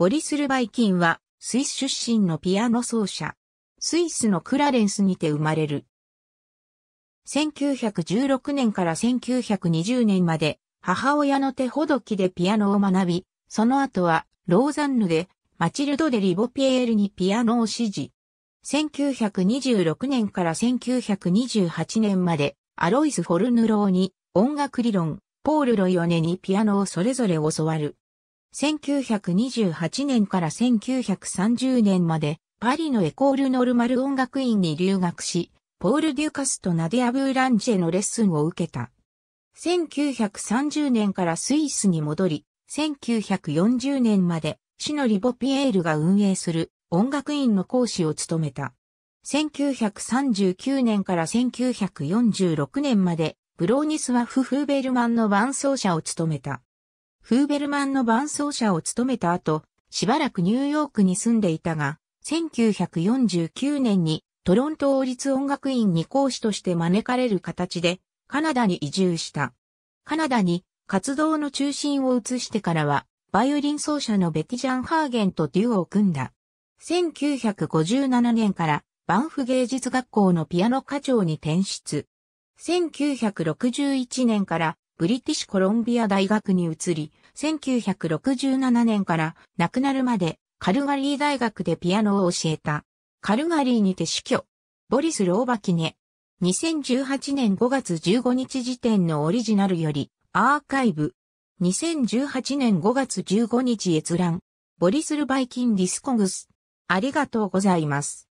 ボリス・ルバイキンは、スイス出身のピアノ奏者。スイスのクラレンスにて生まれる。1916年から1920年まで、母親の手ほどきでピアノを学び、その後は、ローザンヌで、マチルド・デ・リボピエールにピアノを指示。1926年から1928年まで、アロイス・フォルヌローに、音楽理論、ポール・ロイオネにピアノをそれぞれ教わる。1928年から1930年までパリのエコール・ノルマル音楽院に留学し、ポール・デュカスとナディア・ブーランジェのレッスンを受けた。1930年からスイスに戻り、1940年までシノリボピエールが運営する音楽院の講師を務めた。1939年から1946年までブローニスワフ・フーベルマンの伴奏者を務めた。フーベルマンの伴奏者を務めた後、しばらくニューヨークに住んでいたが、1949年にトロント王立音楽院に講師として招かれる形でカナダに移住した。カナダに活動の中心を移してからは、バイオリン奏者のベティ・ジャン・ハーゲンとデュオを組んだ。1957年からバンフ芸術学校のピアノ課長に転出。1961年からブリティッシュコロンビア大学に移り、1967年から亡くなるまでカルガリー大学でピアノを教えた。カルガリーにて死去。ボリス・ローバキネ。2018年5月15日時点のオリジナルより、アーカイブ。2018年5月15日閲覧。ボリス・ル・バイキン・ディスコグス。ありがとうございます。